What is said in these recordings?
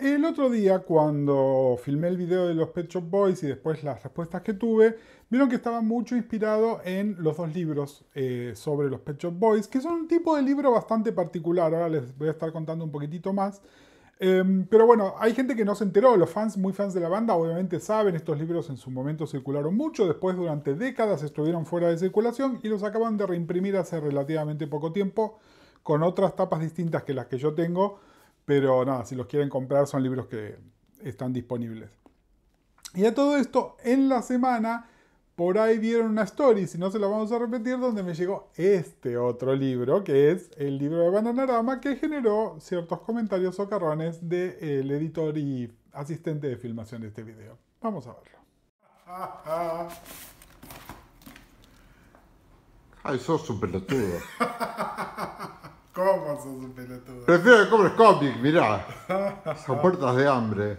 El otro día, cuando filmé el video de los Pet Shop Boys y después las respuestas que tuve, vieron que estaba mucho inspirado en los dos libros eh, sobre los Pet Shop Boys, que son un tipo de libro bastante particular. Ahora les voy a estar contando un poquitito más. Em, pero bueno, hay gente que no se enteró, los fans, muy fans de la banda, obviamente saben, estos libros en su momento circularon mucho, después durante décadas estuvieron fuera de circulación y los acaban de reimprimir hace relativamente poco tiempo con otras tapas distintas que las que yo tengo pero nada, si los quieren comprar son libros que están disponibles. Y a todo esto, en la semana, por ahí vieron una story, si no se la vamos a repetir, donde me llegó este otro libro, que es el libro de Bananarama, que generó ciertos comentarios socarrones del editor y asistente de filmación de este video. Vamos a verlo. Ay, sos un pelotudo. ¿Cómo sos Prefiero que compres cómic mirá. Son puertas de hambre.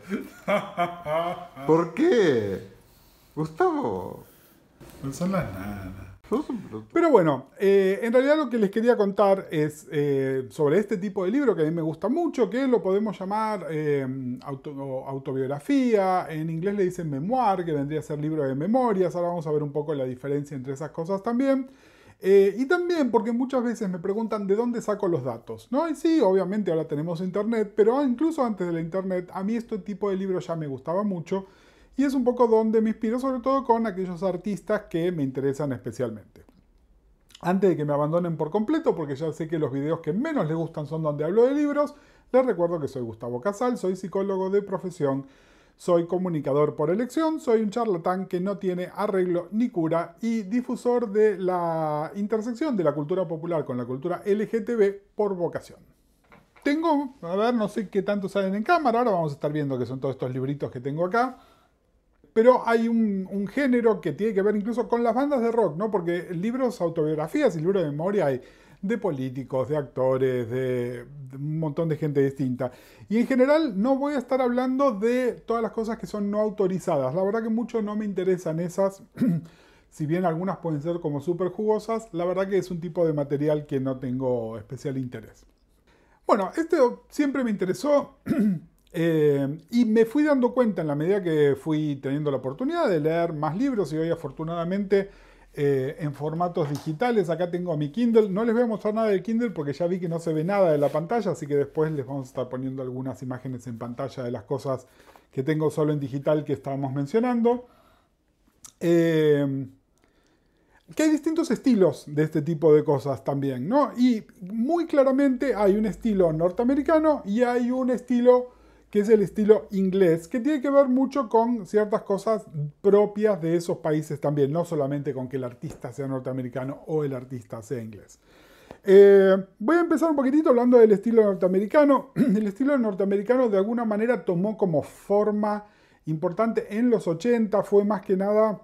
¿Por qué? Gustavo. No son las Pero bueno, eh, en realidad lo que les quería contar es eh, sobre este tipo de libro que a mí me gusta mucho, que lo podemos llamar eh, autobiografía, en inglés le dicen memoir, que vendría a ser libro de memorias, ahora vamos a ver un poco la diferencia entre esas cosas también. Eh, y también porque muchas veces me preguntan de dónde saco los datos, ¿no? Y sí, obviamente ahora tenemos internet, pero incluso antes de la internet a mí este tipo de libros ya me gustaba mucho y es un poco donde me inspiro, sobre todo con aquellos artistas que me interesan especialmente. Antes de que me abandonen por completo, porque ya sé que los videos que menos les gustan son donde hablo de libros, les recuerdo que soy Gustavo Casal, soy psicólogo de profesión. Soy comunicador por elección, soy un charlatán que no tiene arreglo ni cura y difusor de la intersección de la cultura popular con la cultura LGTB por vocación. Tengo, a ver, no sé qué tanto salen en cámara, ahora vamos a estar viendo que son todos estos libritos que tengo acá. Pero hay un, género que tiene que ver incluso con las bandas de rock, ¿no? Porque libros, autobiografías y libros de memoria hay de políticos, de actores, de, un montón de gente distinta. Y en general no voy a estar hablando de todas las cosas que son no autorizadas. La verdad que mucho no me interesan esas. si bien algunas pueden ser como súper jugosas, la verdad que es un tipo de material que no tengo especial interés. Bueno, este siempre me interesó eh, y me fui dando cuenta en la medida que fui teniendo la oportunidad de leer más libros y hoy afortunadamente eh, en formatos digitales. Acá tengo mi Kindle. No les voy a mostrar nada del Kindle porque ya vi que no se ve nada de la pantalla, así que después les vamos a estar poniendo algunas imágenes en pantalla de las cosas que tengo solo en digital que estábamos mencionando. Eh, que hay distintos estilos de este tipo de cosas también, ¿no? Y muy claramente hay un estilo norteamericano y hay un estilo que es el estilo inglés, que tiene que ver mucho con ciertas cosas propias de esos países también, no solamente con que el artista sea norteamericano o el artista sea inglés. Eh, voy a empezar un poquitito hablando del estilo norteamericano. El estilo norteamericano de alguna manera tomó como forma importante en los 80, fue más que nada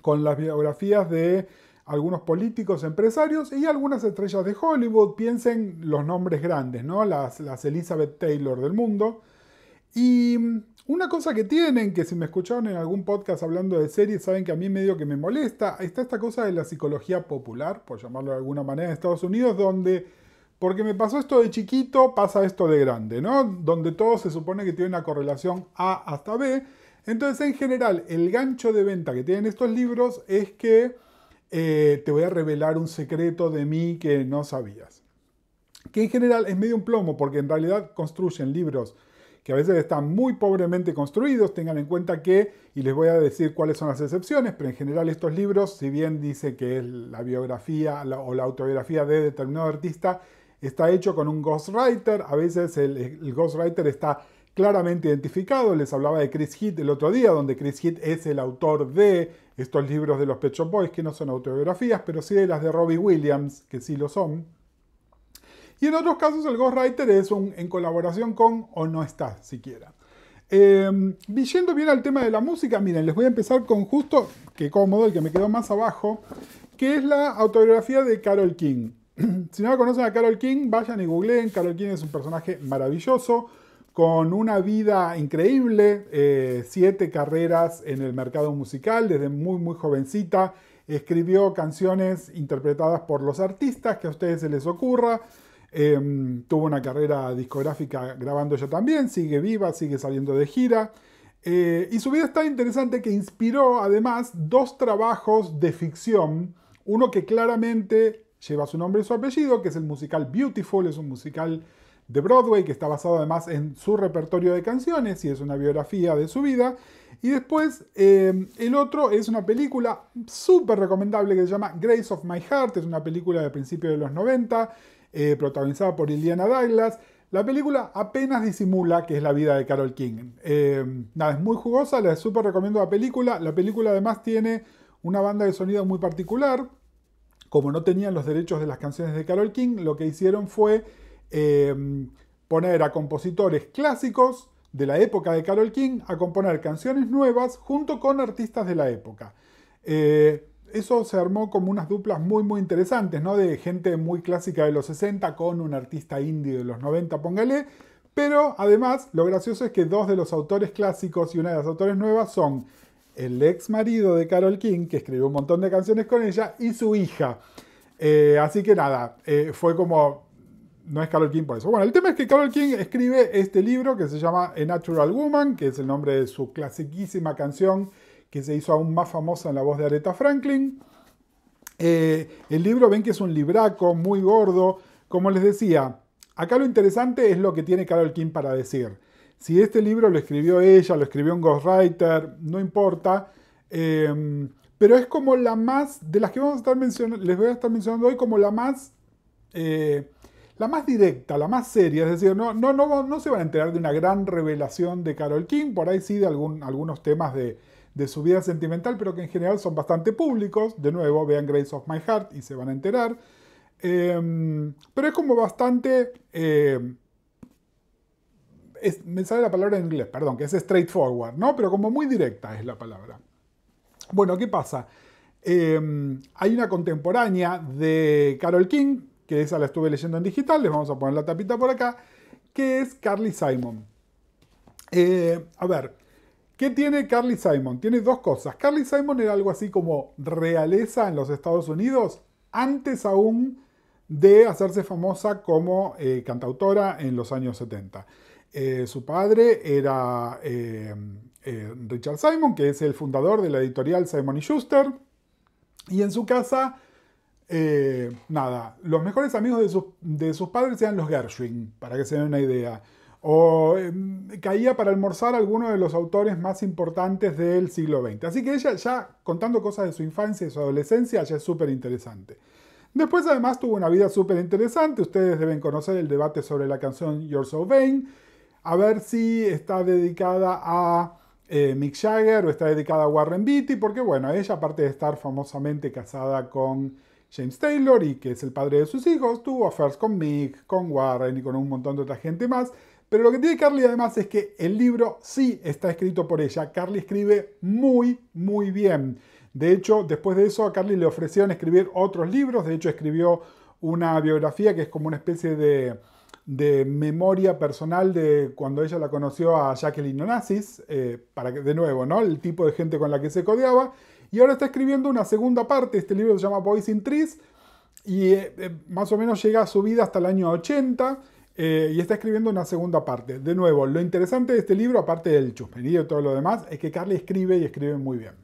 con las biografías de algunos políticos, empresarios y algunas estrellas de Hollywood. Piensen los nombres grandes, las Elizabeth Taylor del mundo, y mm, una cosa que tienen, que si me escucharon en algún podcast hablando de series, saben que a mí medio que me molesta, está esta cosa de la psicología popular, por llamarlo de alguna manera, en Estados Unidos, donde, porque me pasó esto de chiquito, pasa esto de grande, ¿no? Donde todo se supone que tiene una correlación A hasta B. Entonces, en general, el gancho de venta que tienen estos libros es que eh, te voy a revelar un secreto de mí que no sabías. Que en general es medio un plomo, porque en realidad construyen libros que a veces están muy pobremente construidos. Tengan en cuenta que, y les voy a decir cuáles son las excepciones, pero en general estos libros, si bien dice que es la biografía o la autobiografía de determinado artista, está hecho con un ghostwriter. A veces el, el ghostwriter está claramente identificado. Les hablaba de Chris Heath el otro día, donde Chris Heath es el autor de estos libros de los Pet Boys, que no son autobiografías, pero sí de las de Robbie Williams, que sí lo son. Y en otros casos el ghostwriter es un en colaboración con o no está siquiera. Eh, bien al tema de la música, miren, les voy a empezar con justo, que cómodo, el que me quedó más abajo, que es la autobiografía de Carol King. si no la conocen a Carol King, vayan y googleen. Carol King es un personaje maravilloso, con una vida increíble, eh, siete carreras en el mercado musical, desde muy, muy jovencita. Escribió canciones interpretadas por los artistas que a ustedes se les ocurra. Em, tuvo una carrera discográfica grabando ella también, sigue viva, sigue saliendo de gira. Eh, y su vida es tan interesante que inspiró además dos trabajos de ficción, uno que claramente lleva su nombre y su apellido, que es el musical Beautiful, es un musical de Broadway que está basado además en su repertorio de canciones y es una biografía de su vida. Y después em, el otro es una película súper recomendable que se llama Grace of My Heart, es una película de principios de los 90 eh, protagonizada por Ileana Douglas. La película apenas disimula que es la vida de Carol King. Eh, nada, es muy jugosa, les súper recomiendo la película. La película además tiene una banda de sonido muy particular. Como no tenían los derechos de las canciones de Carol King, lo que hicieron fue eh, poner a compositores clásicos de la época de Carol King a componer canciones nuevas junto con artistas de la época eso se armó como unas duplas muy, muy interesantes, ¿no? De gente muy clásica de los 60 con un artista indie de los 90, póngale. Pero además, lo gracioso es que dos de los autores clásicos y una de las autores nuevas son el ex marido de Carol King, que escribió un montón de canciones con ella, y su hija. Eh, así que nada, eh, fue como no es Carol King por eso. Bueno, el tema es que Carol King escribe este libro que se llama A Natural Woman, que es el nombre de su clasiquísima canción que se hizo aún más famosa en la voz de Aretha Franklin. Eh, el libro ven que es un libraco muy gordo. Como les decía, acá lo interesante es lo que tiene Carol King para decir. Si este libro lo escribió ella, lo escribió un ghostwriter, no importa. Em, pero es como la más, de las que vamos a estar mencionando, les voy a estar mencionando hoy, como la más, eh, la más directa, la más seria. Es decir, no, no, no, no se van a enterar de una gran revelación de Carol King, por ahí sí de algún, algunos temas de, de su vida sentimental, pero que en general son bastante públicos. De nuevo, vean Grace of My Heart y se van a enterar. Em, pero es como bastante... Em, me sale la palabra en inglés, perdón, que es straightforward, ¿no? Pero como muy directa es la palabra. Bueno, ¿qué pasa? Em, hay una contemporánea de Carol King, que esa la estuve leyendo en digital, les vamos a poner la tapita por acá, que es Carly Simon. Eh, a ver, ¿Qué tiene Carly Simon? Tiene dos cosas. Carly Simon era algo así como realeza en los Estados Unidos, antes aún de hacerse famosa como eh, cantautora en los años 70. Eh, su padre era eh, Richard Simon, que es el fundador de la editorial Simon Schuster. Y en su casa, nada, los mejores amigos de sus, de sus padres eran los Gershwin, para que se den una idea o em, caía para almorzar a alguno de los autores más importantes del siglo XX. Así que ella ya contando cosas de su infancia y su adolescencia ya es súper interesante. Después además tuvo una vida súper interesante, ustedes deben conocer el debate sobre la canción You're So Vain, a ver si está dedicada a eh, Mick Jagger o está dedicada a Warren Beatty, porque bueno, ella aparte de estar famosamente casada con James Taylor y que es el padre de sus hijos, tuvo affairs con Mick, con Warren y con un montón de otra gente más. Pero lo que tiene Carly además es que el libro sí está escrito por ella. Carly escribe muy, muy bien. De hecho, después de eso a Carly le ofrecieron escribir otros libros. De hecho, escribió una biografía que es como una especie de, memoria personal de cuando ella la conoció a Jacqueline Onassis, eh, para que, de nuevo, ¿no? El tipo de gente con la que se codeaba. Y ahora está escribiendo una segunda parte. Este libro se llama Boys in Trees. Y eh, eh, más o menos llega a su vida hasta el año 80 eh, y está escribiendo una segunda parte. De nuevo, lo interesante de este libro, aparte del chusmerío y todo lo demás, es que Carly escribe y escribe muy bien.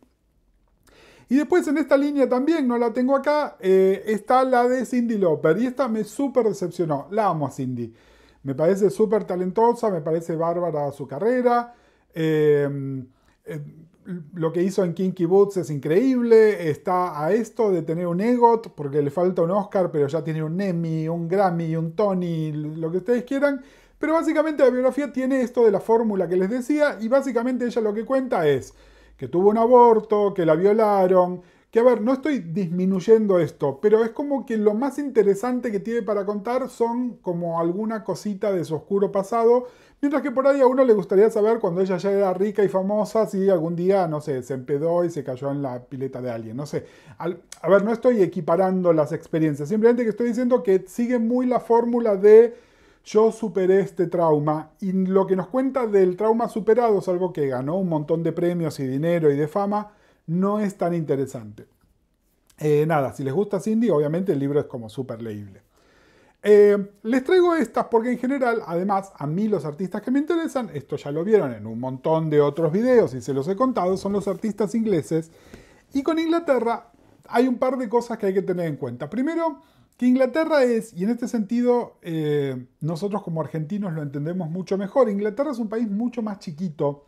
Y después en esta línea también, no la tengo acá, eh, está la de Cindy Loper. Y esta me súper decepcionó. La amo a Cindy. Me parece súper talentosa, me parece bárbara su carrera. Eh, eh lo que hizo en Kinky Boots es increíble. Está a esto de tener un EGOT, porque le falta un Oscar, pero ya tiene un Emmy, un Grammy, un Tony, lo que ustedes quieran. Pero básicamente la biografía tiene esto de la fórmula que les decía, y básicamente ella lo que cuenta es que tuvo un aborto, que la violaron, que a ver, no estoy disminuyendo esto, pero es como que lo más interesante que tiene para contar son como alguna cosita de su oscuro pasado, mientras que por ahí a uno le gustaría saber cuando ella ya era rica y famosa, si algún día, no sé, se empedó y se cayó en la pileta de alguien, no sé. a ver, no estoy equiparando las experiencias, simplemente que estoy diciendo que sigue muy la fórmula de yo superé este trauma y lo que nos cuenta del trauma superado, es algo que ganó un montón de premios y dinero y de fama, no es tan interesante. Eh, nada, si les gusta Cindy, obviamente el libro es como súper leíble. Eh, les traigo estas porque en general, además, a mí los artistas que me interesan, esto ya lo vieron en un montón de otros videos y se los he contado, son los artistas ingleses. Y con Inglaterra hay un par de cosas que hay que tener en cuenta. Primero, que Inglaterra es, y en este sentido eh, nosotros como argentinos lo entendemos mucho mejor, Inglaterra es un país mucho más chiquito.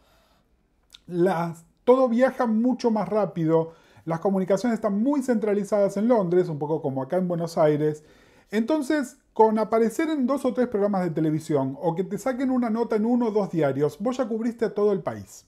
Las todo viaja mucho más rápido. Las comunicaciones están muy centralizadas en Londres, un poco como acá en Buenos Aires. Entonces, con aparecer en dos o tres programas de televisión o que te saquen una nota en uno o dos diarios, vos ya cubriste a todo el país.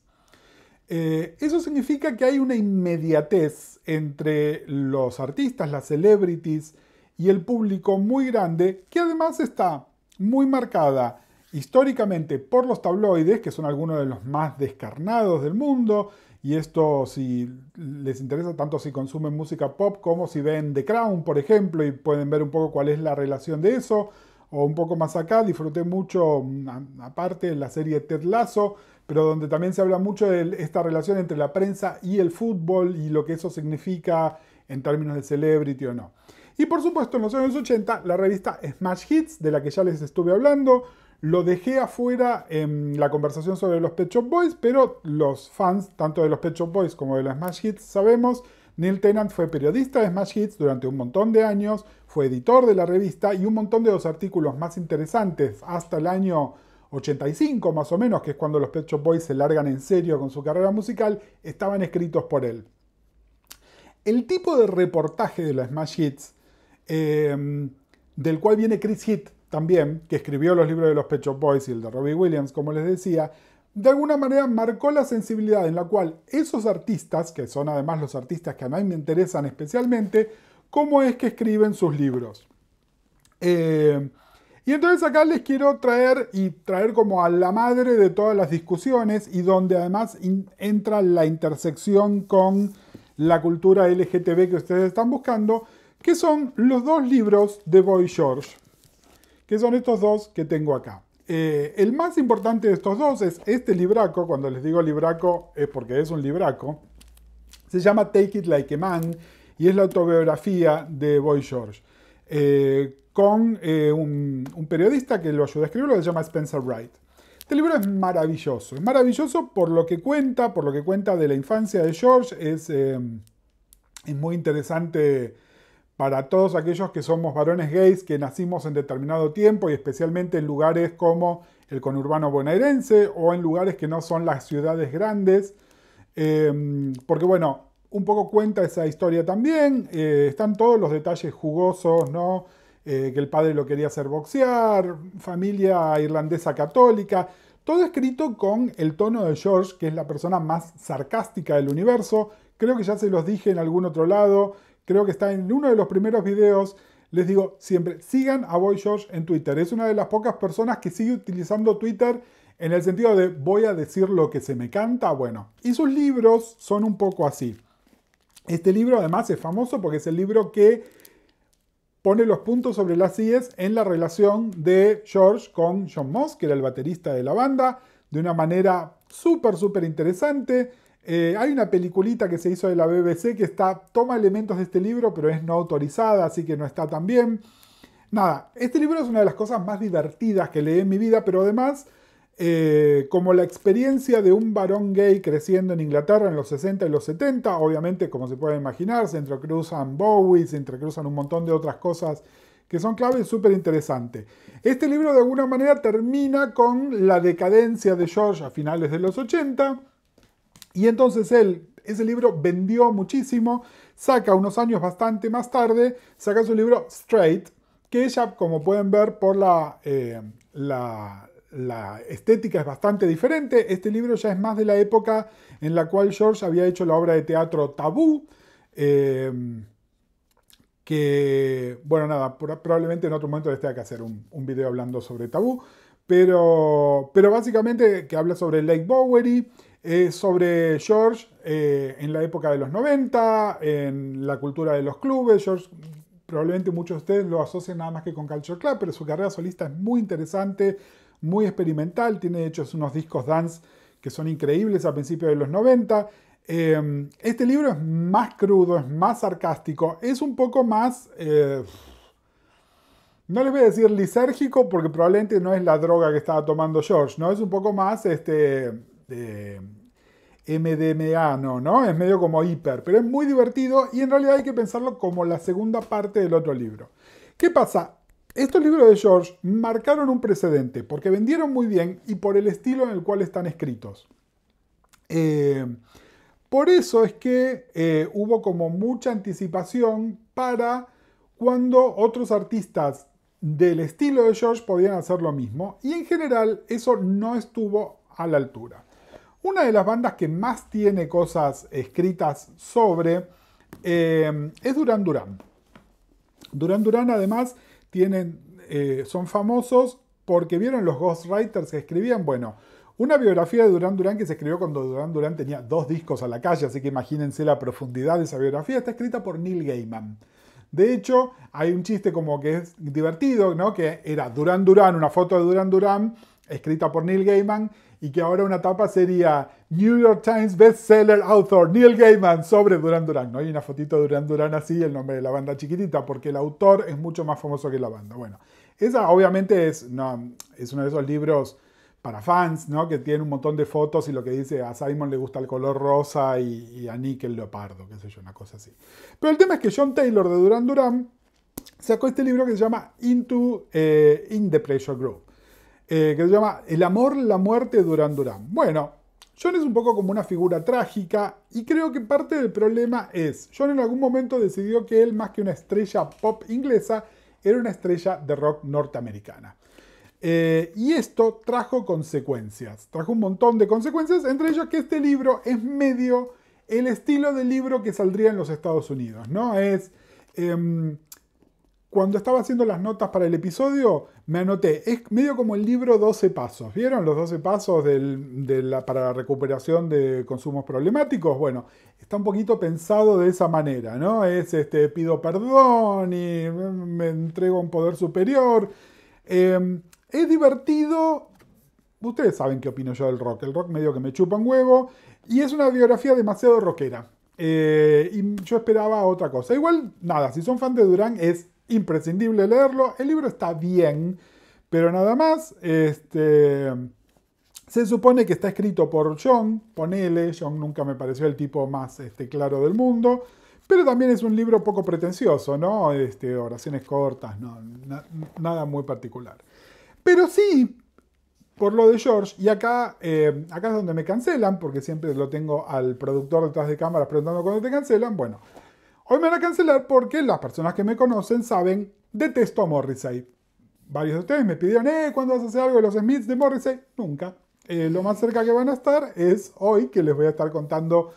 Eh, eso significa que hay una inmediatez entre los artistas, las celebrities y el público muy grande, que además está muy marcada históricamente por los tabloides, que son algunos de los más descarnados del mundo, y esto si les interesa tanto si consumen música pop como si ven The Crown, por ejemplo, y pueden ver un poco cuál es la relación de eso. O un poco más acá, disfruté mucho, mm, aparte, la serie Ted Lasso, pero donde también se habla mucho de esta relación entre la prensa y el fútbol y lo que eso significa en términos de celebrity o no. Y por supuesto, en los años 80, la revista Smash Hits, de la que ya les estuve hablando, lo dejé afuera en la conversación sobre los Pet Shop Boys, pero los fans, tanto de los Pet Shop Boys como de las Smash Hits, sabemos, Neil Tennant fue periodista de Smash Hits durante un montón de años, fue editor de la revista y un montón de los artículos más interesantes hasta el año 85 más o menos, que es cuando los Pet Shop Boys se largan en serio con su carrera musical, estaban escritos por él. El tipo de reportaje de las Smash Hits, eh, del cual viene Chris Hit, también, que escribió los libros de los Pecho Boys y el de Robbie Williams, como les decía, de alguna manera marcó la sensibilidad en la cual esos artistas, que son además los artistas que a mí me interesan especialmente, cómo es que escriben sus libros. Eh, y entonces acá les quiero traer y traer como a la madre de todas las discusiones y donde además entra la intersección con la cultura LGTB que ustedes están buscando, que son los dos libros de Boy George, que son estos dos que tengo acá. Eh, el más importante de estos dos es este libraco, cuando les digo libraco es porque es un libraco, se llama Take It Like a Man y es la autobiografía de Boy George, eh, con eh, un, periodista que lo ayuda a escribirlo, se llama Spencer Wright. Este libro es maravilloso, es maravilloso por lo que cuenta, por lo que cuenta de la infancia de George, es, es muy interesante para todos aquellos que somos varones gays que nacimos en determinado tiempo y especialmente en lugares como el conurbano bonaerense o en lugares que no son las ciudades grandes. Em, porque bueno, un poco cuenta esa historia también. Eh, están todos los detalles jugosos, ¿no? Eh, que el padre lo quería hacer boxear, familia irlandesa católica. Todo escrito con el tono de George, que es la persona más sarcástica del universo. Creo que ya se los dije en algún otro lado creo que está en uno de los primeros videos. Les digo siempre, sigan a Boy George en Twitter. Es una de las pocas personas que sigue utilizando Twitter en el sentido de voy a decir lo que se me canta. Bueno, y sus libros son un poco así. Este libro además es famoso porque es el libro que pone los puntos sobre las IES en la relación de George con John Moss, que era el baterista de la banda, de una manera súper, súper interesante. Eh, hay una peliculita que se hizo de la BBC que está, toma elementos de este libro, pero es no autorizada, así que no está tan bien. Nada, este libro es una de las cosas más divertidas que leí en mi vida, pero además, eh, como la experiencia de un varón gay creciendo en Inglaterra en los 60 y los 70, obviamente, como se puede imaginar, se entrecruzan Bowie, se entrecruzan un montón de otras cosas que son claves súper interesante. Este libro de alguna manera termina con la decadencia de George a finales de los 80 y entonces él, ese libro vendió muchísimo, saca unos años bastante más tarde, saca su libro Straight, que ella, como pueden ver por eh, la, estética es bastante diferente. Este libro ya es más de la época en la cual George había hecho la obra de teatro Tabú, eh, que, bueno, nada, probablemente en otro momento les tenga que hacer un, video hablando sobre Tabú, pero, pero básicamente que habla sobre Lake Bowery eh, sobre George eh, en la época de los 90, en la cultura de los clubes. George, probablemente muchos de ustedes lo asocian nada más que con Culture Club, pero su carrera solista es muy interesante, muy experimental. Tiene, hechos hecho, unos discos dance que son increíbles a principios de los 90. Em, este libro es más crudo, es más sarcástico, es un poco más... Eh, no les voy a decir lisérgico porque probablemente no es la droga que estaba tomando George, ¿no? Es un poco más este, de MDMA, no, ¿no? Es medio como hiper, pero es muy divertido y en realidad hay que pensarlo como la segunda parte del otro libro. ¿Qué pasa? Estos libros de George marcaron un precedente porque vendieron muy bien y por el estilo en el cual están escritos. Eh, por eso es que eh, hubo como mucha anticipación para cuando otros artistas del estilo de George podían hacer lo mismo y en general eso no estuvo a la altura. Una de las bandas que más tiene cosas escritas sobre eh, es Duran Duran. Duran Duran además tienen, eh, son famosos porque vieron los ghostwriters que escribían, bueno, una biografía de Duran Duran que se escribió cuando Duran Duran tenía dos discos a la calle, así que imagínense la profundidad de esa biografía, está escrita por Neil Gaiman. De hecho, hay un chiste como que es divertido, ¿no? Que era Duran Duran, una foto de Duran Duran, escrita por Neil Gaiman y que ahora una tapa sería New York Times bestseller author Neil Gaiman sobre Duran Duran. hay una fotito de Duran Duran así, el nombre de la banda chiquitita, porque el autor es mucho más famoso que la banda. Bueno, esa obviamente es, es uno de esos libros para fans, ¿no? Que tiene un montón de fotos y lo que dice a Simon le gusta el color rosa y, a Nick el leopardo, qué sé yo, una cosa así. Pero el tema es que John Taylor de Duran Duran sacó este libro que se llama Into eh, in the Pressure Group. Eh, que se llama El amor, la muerte, Durán Durán. Bueno, John es un poco como una figura trágica y creo que parte del problema es, John en algún momento decidió que él más que una estrella pop inglesa, era una estrella de rock norteamericana. Eh, y esto trajo consecuencias, trajo un montón de consecuencias, entre ellas que este libro es medio el estilo de libro que saldría en los Estados Unidos, ¿no? Es... Em, cuando estaba haciendo las notas para el episodio, me anoté. Es medio como el libro 12 Pasos. ¿Vieron los 12 Pasos de para la recuperación de consumos problemáticos? Bueno, está un poquito pensado de esa manera, ¿no? Es este, pido perdón y me entrego a un poder superior. Em, es divertido. Ustedes saben qué opino yo del rock. El rock medio que me chupa un huevo. Y es una biografía demasiado rockera. Eh, y yo esperaba otra cosa. Igual, nada, si son fan de Durán es imprescindible leerlo. El libro está bien, pero nada más. Este, se supone que está escrito por John, ponele, John nunca me pareció el tipo más este, claro del mundo, pero también es un libro poco pretencioso, ¿no? Este, oraciones cortas, nada muy particular. Pero sí, por lo de George, y acá, eh, acá es donde me cancelan, porque siempre lo tengo al productor detrás de cámaras preguntando cuándo te cancelan, bueno. Hoy me van a cancelar porque las personas que me conocen saben, detesto a Morrissey. Varios de ustedes me pidieron, eh, ¿cuándo vas a hacer algo de los Smiths de Morrissey? Nunca. Eh, lo más cerca que van a estar es hoy, que les voy a estar contando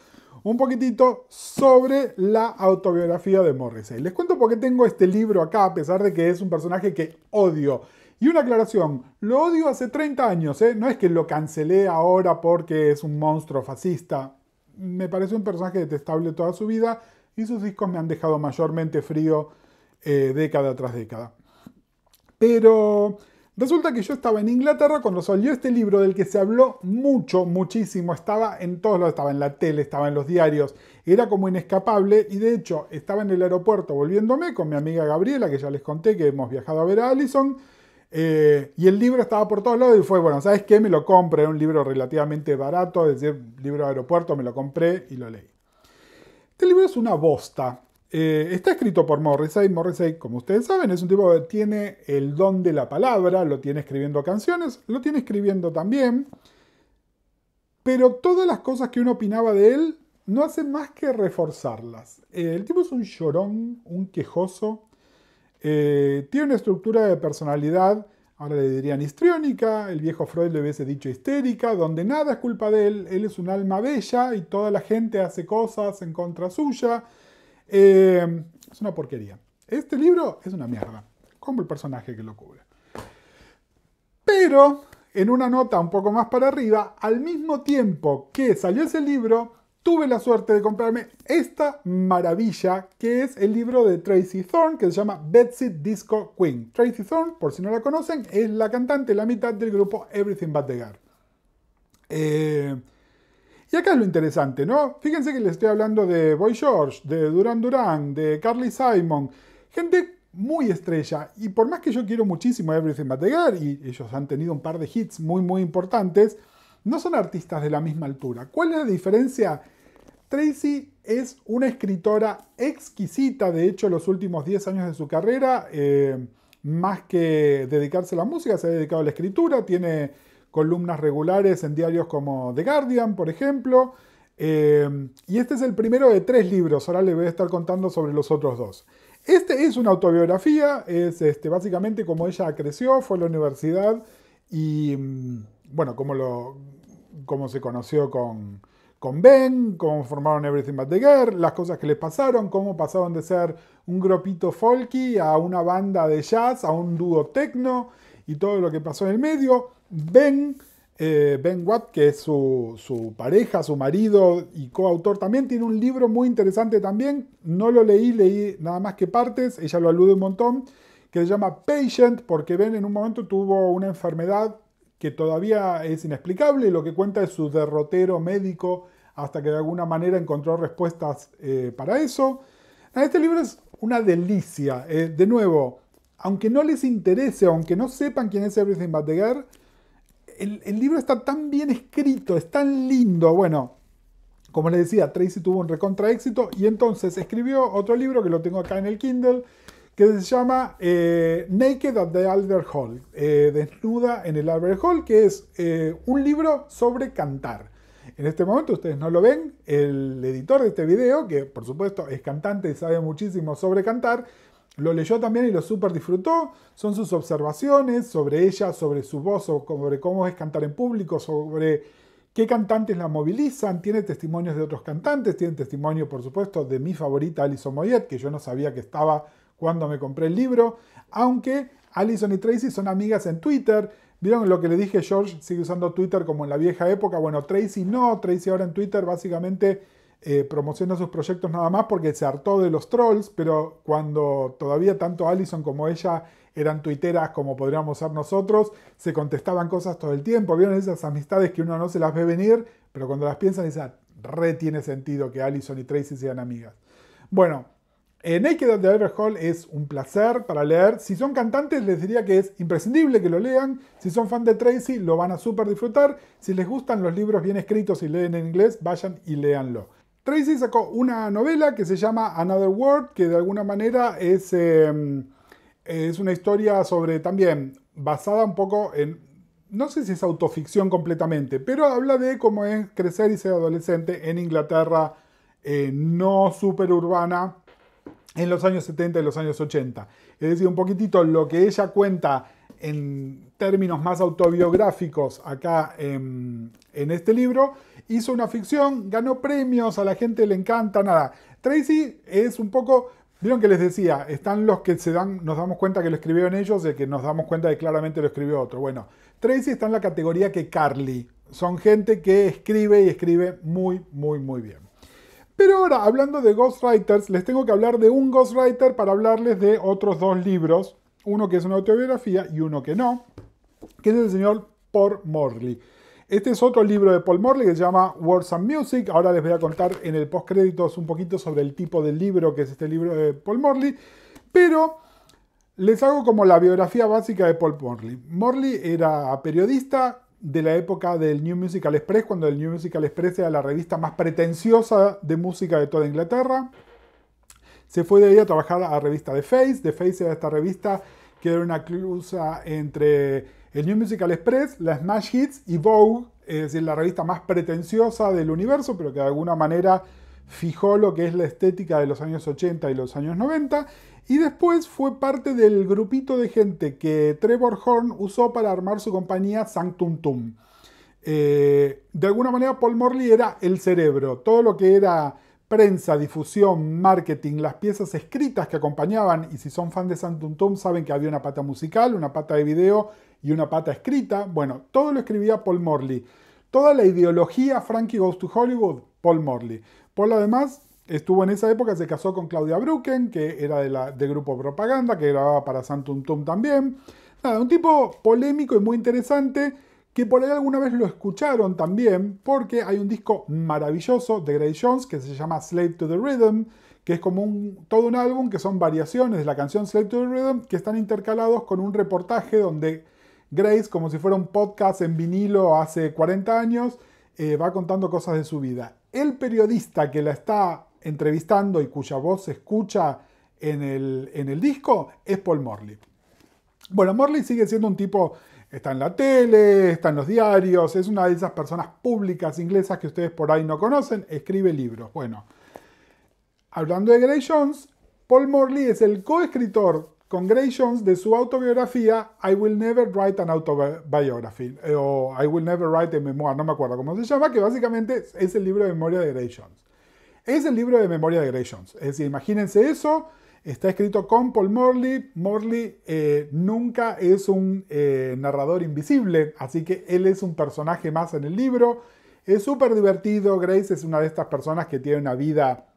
un poquitito sobre la autobiografía de Morrissey. Les cuento por qué tengo este libro acá, a pesar de que es un personaje que odio. Y una aclaración, lo odio hace 30 años, ¿eh? no es que lo cancelé ahora porque es un monstruo fascista. Me parece un personaje detestable toda su vida, y sus discos me han dejado mayormente frío eh, década tras década. Pero resulta que yo estaba en Inglaterra cuando salió este libro del que se habló mucho, muchísimo. Estaba en todos lados, estaba en la tele, estaba en los diarios, era como inescapable y de hecho estaba en el aeropuerto volviéndome con mi amiga Gabriela, que ya les conté que hemos viajado a ver a Allison. Eh, y el libro estaba por todos lados y fue, bueno, ¿sabes qué? Me lo compré, era un libro relativamente barato, es decir, libro de aeropuerto, me lo compré y lo leí. Este libro es una bosta. Eh, está escrito por Morrissey. Morrissey, como ustedes saben, es un tipo que tiene el don de la palabra, lo tiene escribiendo canciones, lo tiene escribiendo también. Pero todas las cosas que uno opinaba de él no hacen más que reforzarlas. Eh, el tipo es un llorón, un quejoso. Eh, tiene una estructura de personalidad Ahora le dirían histriónica, el viejo Freud le hubiese dicho histérica, donde nada es culpa de él, él es un alma bella y toda la gente hace cosas en contra suya. Eh, es una porquería. Este libro es una mierda, como el personaje que lo cubre. Pero, en una nota un poco más para arriba, al mismo tiempo que salió ese libro, tuve la suerte de comprarme esta maravilla que es el libro de Tracy Thorne, que se llama Betsy Disco Queen. Tracy Thorne, por si no la conocen, es la cantante, la mitad del grupo Everything But The Girl. Eh, y acá es lo interesante, ¿no? Fíjense que les estoy hablando de Boy George, de Duran Duran, de Carly Simon, gente muy estrella. Y por más que yo quiero muchísimo a Everything But The Girl, y ellos han tenido un par de hits muy, muy importantes, no son artistas de la misma altura. ¿Cuál es la diferencia? Tracy es una escritora exquisita, de hecho los últimos 10 años de su carrera, eh, más que dedicarse a la música, se ha dedicado a la escritura, tiene columnas regulares en diarios como The Guardian, por ejemplo, eh, y este es el primero de tres libros, ahora le voy a estar contando sobre los otros dos. Este es una autobiografía, es este, básicamente como ella creció, fue a la universidad y, mm, bueno, cómo lo, se conoció con, con Ben, cómo formaron Everything But The Girl, las cosas que les pasaron, cómo pasaron de ser un grupito folky a una banda de jazz, a un dúo techno y todo lo que pasó en el medio. Ben, eh, Ben Watt, que es su, su pareja, su marido y coautor, también tiene un libro muy interesante también. No lo leí, leí nada más que partes, ella lo alude un montón, que se llama Patient, porque Ben en un momento tuvo una enfermedad que todavía es inexplicable. Lo que cuenta es su derrotero médico hasta que de alguna manera encontró respuestas eh, para eso. Ah, este libro es una delicia. Eh, de nuevo, aunque no les interese, aunque no sepan quién es Everything But The el, el, libro está tan bien escrito, es tan lindo. Bueno, como les decía, Tracy tuvo un recontra éxito y entonces escribió otro libro que lo tengo acá en el Kindle, que se llama eh, Naked at the Albert Hall, eh, Desnuda en el Albert Hall, que es eh, un libro sobre cantar. En este momento ustedes no lo ven, el editor de este video, que por supuesto es cantante y sabe muchísimo sobre cantar, lo leyó también y lo súper disfrutó. Son sus observaciones sobre ella, sobre su voz, sobre cómo es cantar en público, sobre qué cantantes la movilizan. Tiene testimonios de otros cantantes, tiene testimonio, por supuesto, de mi favorita Alison Moyet, que yo no sabía que estaba cuando me compré el libro, aunque Allison y Tracy son amigas en Twitter. ¿Vieron lo que le dije? George sigue usando Twitter como en la vieja época. Bueno, Tracy no. Tracy ahora en Twitter básicamente eh, promociona sus proyectos nada más porque se hartó de los trolls, pero cuando todavía tanto Allison como ella eran tuiteras como podríamos ser nosotros, se contestaban cosas todo el tiempo. ¿Vieron esas amistades que uno no se las ve venir, pero cuando las piensan dicen, ah, re tiene sentido que Allison y Tracy sean amigas? Bueno, eh, Naked at the Hall es un placer para leer. Si son cantantes, les diría que es imprescindible que lo lean. Si son fan de Tracy, lo van a súper disfrutar. Si les gustan los libros bien escritos y leen en inglés, vayan y léanlo. Tracy sacó una novela que se llama Another World, que de alguna manera es, em, es una historia sobre también basada un poco en no sé si es autoficción completamente, pero habla de cómo es crecer y ser adolescente en Inglaterra eh, no súper urbana en los años 70 y los años 80. Es decir, un poquitito lo que ella cuenta en términos más autobiográficos acá en, este libro. Hizo una ficción, ganó premios, a la gente le encanta, nada. Tracy es un poco, vieron que les decía, están los que se dan, nos damos cuenta que lo escribieron ellos y que nos damos cuenta de que claramente lo escribió otro. Bueno, Tracy está en la categoría que Carly. Son gente que escribe y escribe muy, muy, muy bien. Pero ahora, hablando de ghostwriters, les tengo que hablar de un ghostwriter para hablarles de otros dos libros, uno que es una autobiografía y uno que no, que es el señor Paul Morley. Este es otro libro de Paul Morley que se llama Words and Music. Ahora les voy a contar en el postcréditos un poquito sobre el tipo de libro que es este libro de Paul Morley. Pero les hago como la biografía básica de Paul Morley. Morley era periodista, de la época del New Musical Express, cuando el New Musical Express era la revista más pretenciosa de música de toda Inglaterra. Se fue de ahí a trabajar a la revista The Face. The Face era esta revista que era una cruza entre el New Musical Express, la Smash Hits y Vogue, es decir, la revista más pretenciosa del universo, pero que de alguna manera fijó lo que es la estética de los años 80 y los años 90. Y después fue parte del grupito de gente que Trevor Horn usó para armar su compañía Sanctum Tum. Eh, de alguna manera Paul Morley era el cerebro. Todo lo que era prensa, difusión, marketing, las piezas escritas que acompañaban, y si son fan de Sanctum Tum saben que había una pata musical, una pata de video y una pata escrita. Bueno, todo lo escribía Paul Morley. Toda la ideología Frankie Goes to Hollywood, Paul Morley. Paul además estuvo en esa época, se casó con Claudia Brucken, que era de la, del grupo Propaganda, que grababa para Santum Tum también. Nada, un tipo polémico y muy interesante, que por ahí alguna vez lo escucharon también, porque hay un disco maravilloso de Grace Jones que se llama Slave to the Rhythm, que es como un, todo un álbum que son variaciones de la canción Slave to the Rhythm, que están intercalados con un reportaje donde Grace, como si fuera un podcast en vinilo hace 40 años, eh, va contando cosas de su vida. El periodista que la está entrevistando y cuya voz se escucha en el, en el disco es Paul Morley. Bueno, Morley sigue siendo un tipo, está en la tele, está en los diarios, es una de esas personas públicas inglesas que ustedes por ahí no conocen, escribe libros. Bueno, hablando de Grey Jones, Paul Morley es el coescritor con Gray Jones de su autobiografía I Will Never Write an Autobiography eh, o I Will Never Write a Memoir, no me acuerdo cómo se llama, que básicamente es el libro de memoria de Grey Jones. Es el libro de memoria de Grey Jones. Es decir, imagínense eso. Está escrito con Paul Morley. Morley eh, nunca es un eh, narrador invisible, así que él es un personaje más en el libro. Es súper divertido. Grace es una de estas personas que tiene una vida,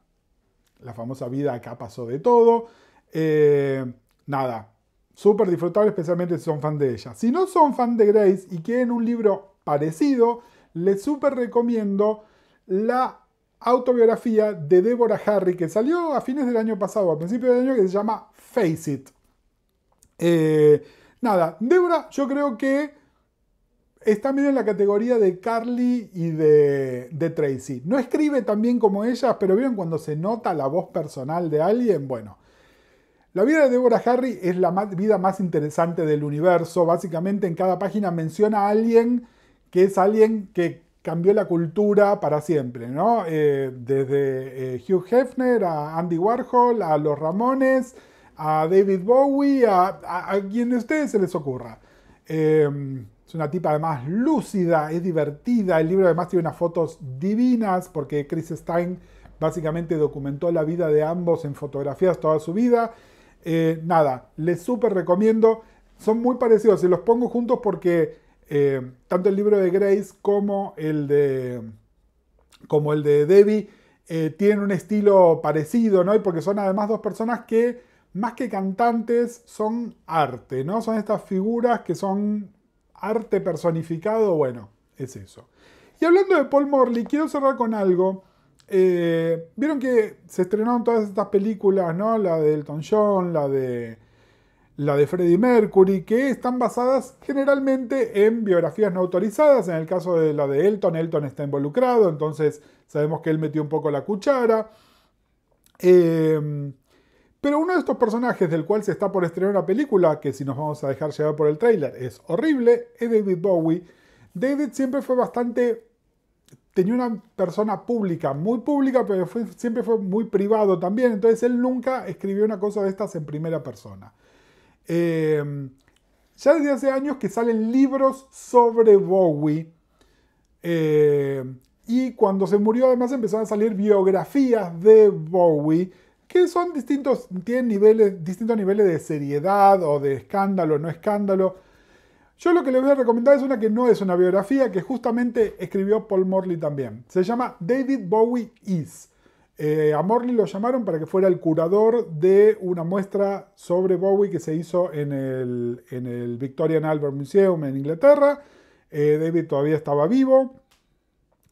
la famosa vida acá pasó de todo. Eh, nada, súper disfrutable, especialmente si son fan de ella. Si no son fan de Grace y quieren un libro parecido, les súper recomiendo la autobiografía de Deborah Harry que salió a fines del año pasado, a principios del año, que se llama Face It. Eh, nada, Deborah yo creo que está medio en la categoría de Carly y de, Tracy. No escribe tan bien como ellas, pero vieron cuando se nota la voz personal de alguien, bueno. La vida de Deborah Harry es la vida más interesante del universo. Básicamente en cada página menciona a alguien que es alguien que cambió la cultura para siempre, ¿no? Eh, desde eh, Hugh Hefner a Andy Warhol, a los Ramones, a David Bowie, a, a, a quien ustedes se les ocurra. Em, es una tipa además lúcida, es divertida, el libro además tiene unas fotos divinas porque Chris Stein básicamente documentó la vida de ambos en fotografías toda su vida. Eh, nada, les súper recomiendo, son muy parecidos, y los pongo juntos porque eh, tanto el libro de Grace como el de, como el de Debbie eh, tienen un estilo parecido, ¿no? porque son además dos personas que, más que cantantes, son arte, ¿no? Son estas figuras que son arte personificado, bueno, es eso. Y hablando de Paul Morley, quiero cerrar con algo. Eh, vieron que se estrenaron todas estas películas, ¿no? La de Elton John, la de la de Freddie Mercury, que están basadas generalmente en biografías no autorizadas. En el caso de la de Elton, Elton está involucrado, entonces sabemos que él metió un poco la cuchara. Em, pero uno de estos personajes del cual se está por estrenar una película, que si nos vamos a dejar llevar por el tráiler es horrible, es David Bowie. David siempre fue bastante... Tenía una persona pública, muy pública, pero siempre fue muy privado también. Entonces él nunca escribió una cosa de estas en primera persona. Em, ya desde hace años que salen libros sobre Bowie. Em, y cuando se murió además empezaron a salir biografías de Bowie que son distintos, tienen niveles, distintos niveles de seriedad o de escándalo, no escándalo. Yo lo que les voy a recomendar es una que no es una biografía, que justamente escribió Paul Morley también. Se llama David Bowie Is. Eh, a Morley lo llamaron para que fuera el curador de una muestra sobre Bowie que se hizo en el, Victorian Albert Museum en Inglaterra. Eh, David todavía estaba vivo.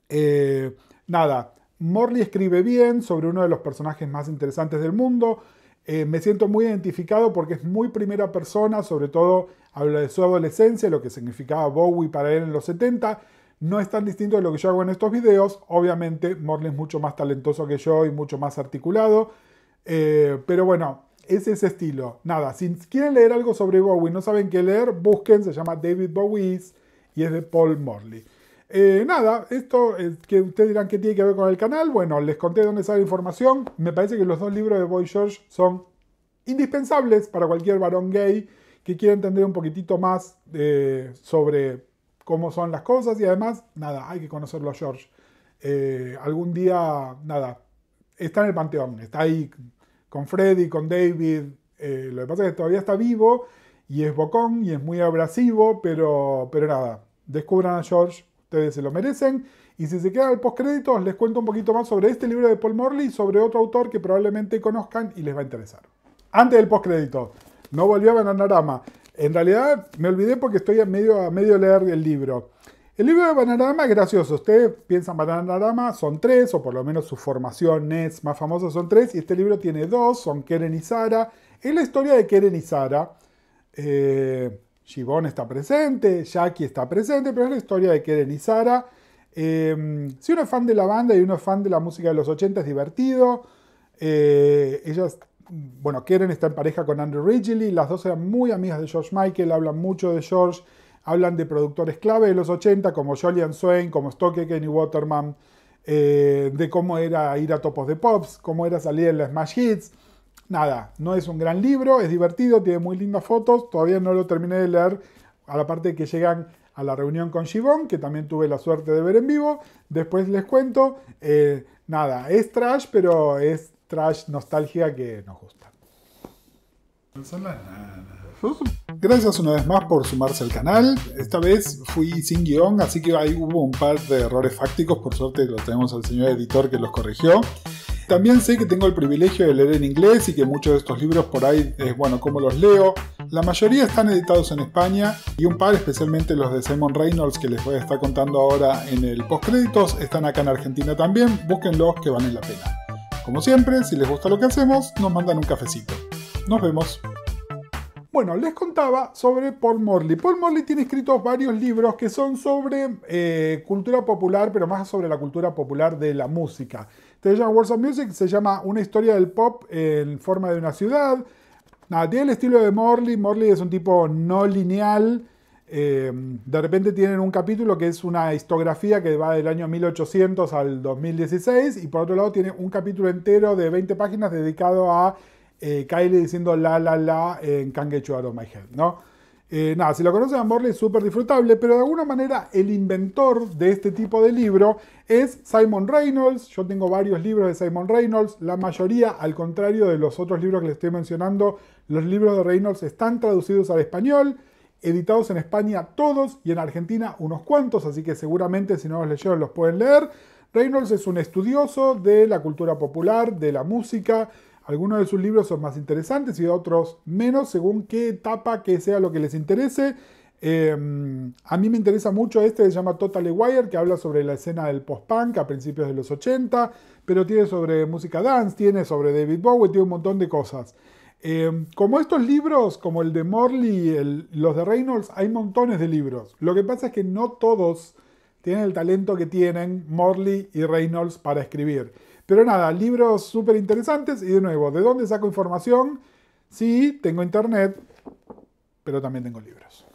Eh, nada, Morley escribe bien sobre uno de los personajes más interesantes del mundo. me siento muy identificado porque es muy primera persona, sobre todo habla de su adolescencia, lo que significaba Bowie para él en los 70 no es tan distinto de lo que yo hago en estos videos. Obviamente, Morley es mucho más talentoso que yo y mucho más articulado. Eh, pero bueno, es ese estilo. Nada, si quieren leer algo sobre Bowie, no saben qué leer, busquen. Se llama David Bowie y es de Paul Morley. Eh, nada, esto es que ustedes dirán que tiene que ver con el canal. Bueno, les conté dónde sale la información. Me parece que los dos libros de Boy George son indispensables para cualquier varón gay que quiera entender un poquitito más eh, sobre cómo son las cosas y además, nada, hay que conocerlo a George. Eh, algún día, nada, está en el panteón, está ahí con Freddy, con David. Eh, lo que pasa es que todavía está vivo y es bocón y es muy abrasivo, pero, pero nada, descubran a George, ustedes se lo merecen. Y si se quedan al postcrédito, les cuento un poquito más sobre este libro de Paul Morley y sobre otro autor que probablemente conozcan y les va a interesar. Antes del postcrédito, no volvió a Bananarama. En realidad me olvidé porque estoy a medio, leer el libro. El libro de Bananarama es gracioso. Ustedes piensan Bananarama, son tres, o por lo menos sus formaciones más famosa, son tres, y este libro tiene dos, son Keren y Sara. Es la historia de Keren y Sara. Eh, está presente, Jackie está presente, pero es la historia de Keren y Sara. Em, si uno es fan de la banda y uno es fan de la música de los 80 es divertido. Eh, ellas bueno, quieren estar en pareja con Andrew Ridgely, las dos eran muy amigas de George Michael, hablan mucho de George, hablan de productores clave de los 80 como Julian Swain, como Stoke Kenny Waterman, eh, de cómo era ir a topos de pops, cómo era salir en las Smash Hits. Nada, no es un gran libro, es divertido, tiene muy lindas fotos, todavía no lo terminé de leer a la parte que llegan a la reunión con Shivon, que también tuve la suerte de ver en vivo. Después les cuento. Eh, nada, es trash, pero es trash nostalgia que nos gusta. Gracias una vez más por sumarse al canal. Esta vez fui sin guión, así que ahí hubo un par de errores fácticos. Por suerte los tenemos al señor editor que los corrigió. También sé que tengo el privilegio de leer en inglés y que muchos de estos libros por ahí es eh, bueno como los leo. La mayoría están editados en España y un par, especialmente los de Simon Reynolds que les voy a estar contando ahora en el postcréditos, están acá en Argentina también. Búsquenlos que valen la pena. Como siempre, si les gusta lo que hacemos, nos mandan un cafecito. Nos vemos. Bueno, les contaba sobre Paul Morley. Paul Morley tiene escritos varios libros que son sobre eh, cultura popular, pero más sobre la cultura popular de la música. Te llaman Words of Music se llama Una historia del pop en forma de una ciudad. Nada, tiene el estilo de Morley. Morley es un tipo no lineal Em, de repente tienen un capítulo que es una histografía que va del año 1800 al 2016 y por otro lado tiene un capítulo entero de 20 páginas dedicado a eh, Kylie diciendo la la la en Can't My Head, ¿no? Eh, nada, si lo conocen a Morley es súper disfrutable, pero de alguna manera el inventor de este tipo de libro es Simon Reynolds. Yo tengo varios libros de Simon Reynolds, la mayoría, al contrario de los otros libros que les estoy mencionando, los libros de Reynolds están traducidos al español editados en España todos y en Argentina unos cuantos, así que seguramente si no los leyeron los pueden leer. Reynolds es un estudioso de la cultura popular, de la música. Algunos de sus libros son más interesantes y otros menos, según qué etapa que sea lo que les interese. Em, a mí me interesa mucho este, se llama Totally Wire, que habla sobre la escena del post-punk a principios de los 80, pero tiene sobre música dance, tiene sobre David Bowie, tiene un montón de cosas. Em, como estos libros, como el de Morley, y los de Reynolds, hay montones de libros. Lo que pasa es que no todos tienen el talento que tienen Morley y Reynolds para escribir. Pero nada, libros súper interesantes y de nuevo, ¿de dónde saco información? Sí, tengo internet, pero también tengo libros.